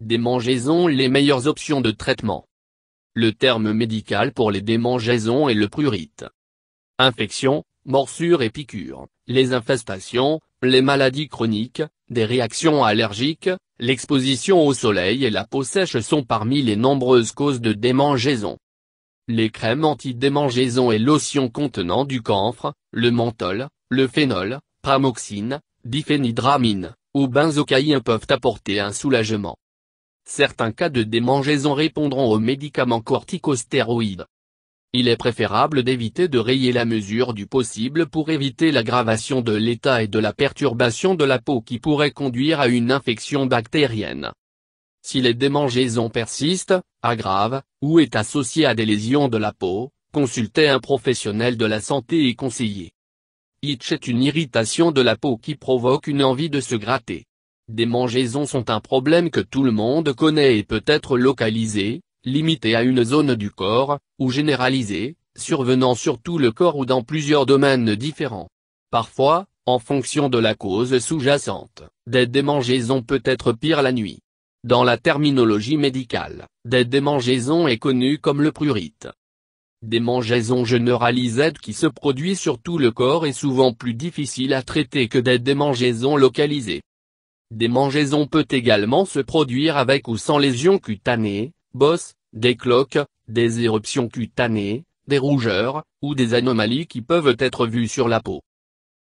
Démangeaisons les meilleures options de traitement. Le terme médical pour les démangeaisons est le prurite. Infections, morsures et piqûres, les infestations, les maladies chroniques, des réactions allergiques, l'exposition au soleil et la peau sèche sont parmi les nombreuses causes de démangeaisons. Les crèmes anti démangeaisons et lotions contenant du camphre, le menthol, le phénol, pramoxine, diphénidramine, ou benzocaïne peuvent apporter un soulagement. Certains cas de démangeaisons répondront aux médicaments corticostéroïdes. Il est préférable d'éviter de rayer la mesure du possible pour éviter l'aggravation de l'état et de la perturbation de la peau qui pourrait conduire à une infection bactérienne. Si les démangeaisons persistent, aggravent, ou est associée à des lésions de la peau, consultez un professionnel de la santé et conseiller. Itch est une irritation de la peau qui provoque une envie de se gratter. Des sont un problème que tout le monde connaît et peut être localisé, limité à une zone du corps, ou généralisé, survenant sur tout le corps ou dans plusieurs domaines différents. Parfois, en fonction de la cause sous-jacente, des démangeaisons peut être pire la nuit. Dans la terminologie médicale, des démangeaisons est connu comme le prurite. Démangeaisons généralisées qui se produisent sur tout le corps est souvent plus difficile à traiter que des démangeaisons localisées. Des peut également se produire avec ou sans lésions cutanées, bosses, des cloques, des éruptions cutanées, des rougeurs, ou des anomalies qui peuvent être vues sur la peau.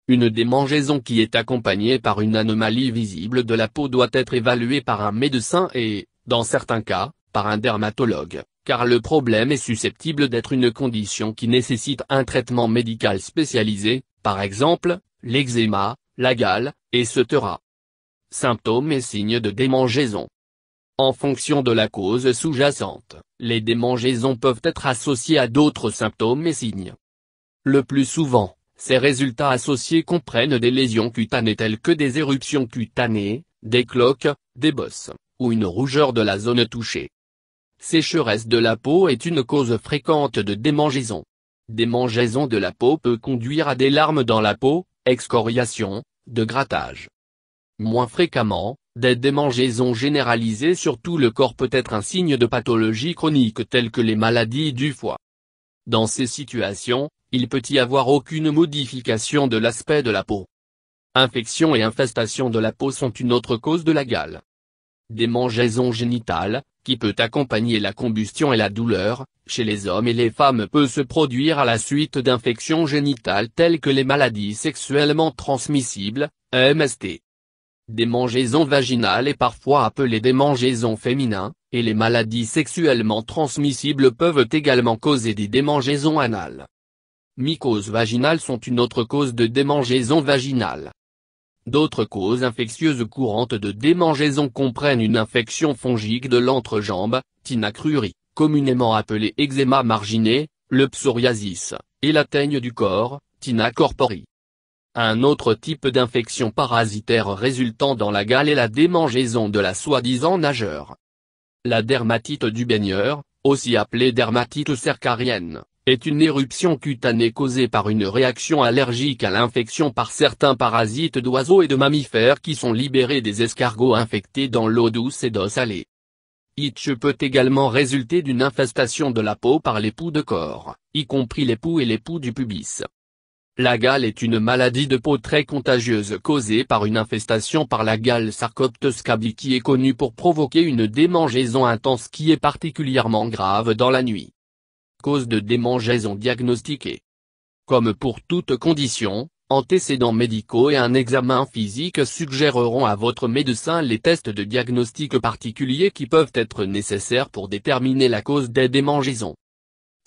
Une démangeaison qui est accompagnée par une anomalie visible de la peau doit être évaluée par un médecin et, dans certains cas, par un dermatologue, car le problème est susceptible d'être une condition qui nécessite un traitement médical spécialisé, par exemple, l'eczéma, la gale, etc symptômes et signes de démangeaison. En fonction de la cause sous-jacente, les démangeaisons peuvent être associées à d'autres symptômes et signes. Le plus souvent, ces résultats associés comprennent des lésions cutanées telles que des éruptions cutanées, des cloques, des bosses, ou une rougeur de la zone touchée. Sécheresse de la peau est une cause fréquente de démangeaison. Démangeaison de la peau peut conduire à des larmes dans la peau, excoriation, de grattage, Moins fréquemment, des démangeaisons généralisées sur tout le corps peut être un signe de pathologie chronique telle que les maladies du foie. Dans ces situations, il peut y avoir aucune modification de l'aspect de la peau. Infection et infestations de la peau sont une autre cause de la gale. Démangeaisons génitales, qui peut accompagner la combustion et la douleur, chez les hommes et les femmes peut se produire à la suite d'infections génitales telles que les maladies sexuellement transmissibles, MST démangeaisons vaginales et parfois appelées démangeaisons féminin, et les maladies sexuellement transmissibles peuvent également causer des démangeaisons anales. Mycoses vaginales sont une autre cause de démangeaisons vaginales. D'autres causes infectieuses courantes de démangeaisons comprennent une infection fongique de l'entrejambe, crurie, communément appelée eczéma marginé, le psoriasis, et la teigne du corps, tina corpori. Un autre type d'infection parasitaire résultant dans la gale est la démangeaison de la soi-disant nageur. La dermatite du baigneur, aussi appelée dermatite cercarienne, est une éruption cutanée causée par une réaction allergique à l'infection par certains parasites d'oiseaux et de mammifères qui sont libérés des escargots infectés dans l'eau douce et d'eau salée. Itch peut également résulter d'une infestation de la peau par les poux de corps, y compris les poux et les poux du pubis. La gale est une maladie de peau très contagieuse causée par une infestation par la gale Sarcopte scabiei qui est connue pour provoquer une démangeaison intense qui est particulièrement grave dans la nuit. Cause de démangeaison diagnostiquée. Comme pour toute condition, antécédents médicaux et un examen physique suggéreront à votre médecin les tests de diagnostic particuliers qui peuvent être nécessaires pour déterminer la cause des démangeaisons.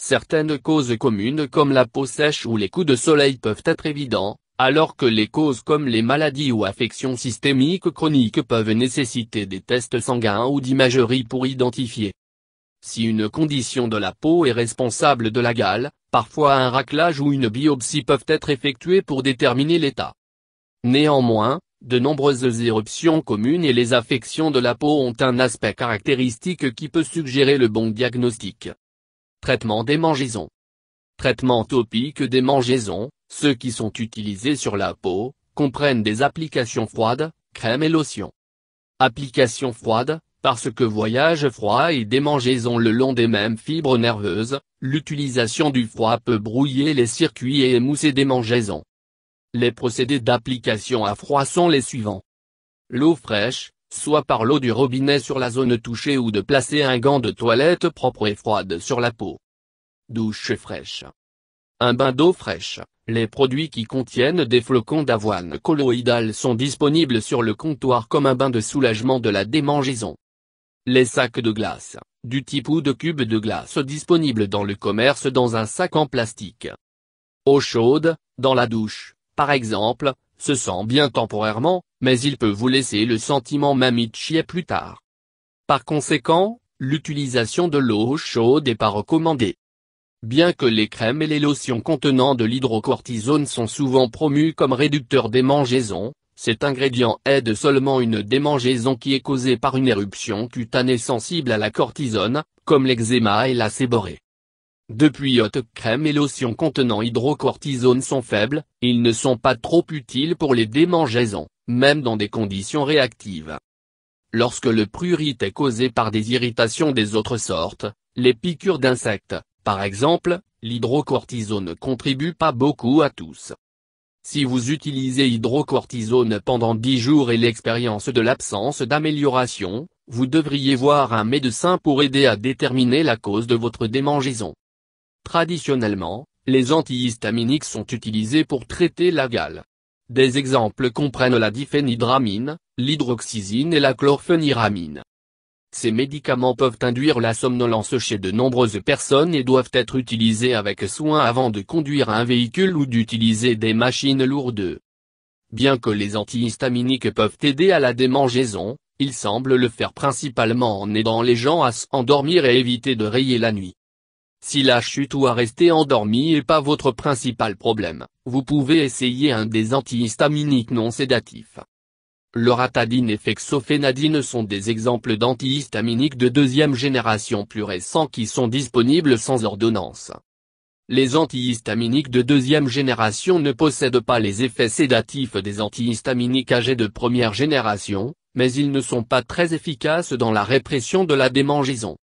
Certaines causes communes comme la peau sèche ou les coups de soleil peuvent être évidents, alors que les causes comme les maladies ou affections systémiques chroniques peuvent nécessiter des tests sanguins ou d'imagerie pour identifier. Si une condition de la peau est responsable de la gale, parfois un raclage ou une biopsie peuvent être effectués pour déterminer l'état. Néanmoins, de nombreuses éruptions communes et les affections de la peau ont un aspect caractéristique qui peut suggérer le bon diagnostic. Traitement des mangeaisons. Traitement topique des ceux qui sont utilisés sur la peau, comprennent des applications froides, crèmes et lotions. Application froide, parce que voyage froid et démangeaison le long des mêmes fibres nerveuses, l'utilisation du froid peut brouiller les circuits et émousser des Les procédés d'application à froid sont les suivants. L'eau fraîche, soit par l'eau du robinet sur la zone touchée ou de placer un gant de toilette propre et froide sur la peau. Douche fraîche. Un bain d'eau fraîche. Les produits qui contiennent des flocons d'avoine colloïdale sont disponibles sur le comptoir comme un bain de soulagement de la démangeaison. Les sacs de glace, du type ou de cubes de glace disponibles dans le commerce dans un sac en plastique. Eau chaude, dans la douche, par exemple, se sent bien temporairement, mais il peut vous laisser le sentiment chier plus tard. Par conséquent, l'utilisation de l'eau chaude n'est pas recommandée. Bien que les crèmes et les lotions contenant de l'hydrocortisone sont souvent promues comme réducteurs des cet ingrédient aide seulement une démangeaison qui est causée par une éruption cutanée sensible à la cortisone, comme l'eczéma et la séborée. Depuis haute crème et lotion contenant hydrocortisone sont faibles, ils ne sont pas trop utiles pour les démangeaisons, même dans des conditions réactives. Lorsque le prurite est causé par des irritations des autres sortes, les piqûres d'insectes, par exemple, l'hydrocortisone ne contribue pas beaucoup à tous. Si vous utilisez hydrocortisone pendant 10 jours et l'expérience de l'absence d'amélioration, vous devriez voir un médecin pour aider à déterminer la cause de votre démangeaison. Traditionnellement, les antihistaminiques sont utilisés pour traiter la gale. Des exemples comprennent la diphénhydramine, l'hydroxyzine et la chlorpheniramine. Ces médicaments peuvent induire la somnolence chez de nombreuses personnes et doivent être utilisés avec soin avant de conduire un véhicule ou d'utiliser des machines lourdes. Bien que les antihistaminiques peuvent aider à la démangeaison, ils semblent le faire principalement en aidant les gens à s'endormir et éviter de rayer la nuit. Si la chute ou à rester endormi est pas votre principal problème, vous pouvez essayer un des antihistaminiques non sédatifs. Loratadine et fexofénadine sont des exemples d'antihistaminiques de deuxième génération plus récents qui sont disponibles sans ordonnance. Les antihistaminiques de deuxième génération ne possèdent pas les effets sédatifs des antihistaminiques âgés de première génération, mais ils ne sont pas très efficaces dans la répression de la démangeaison.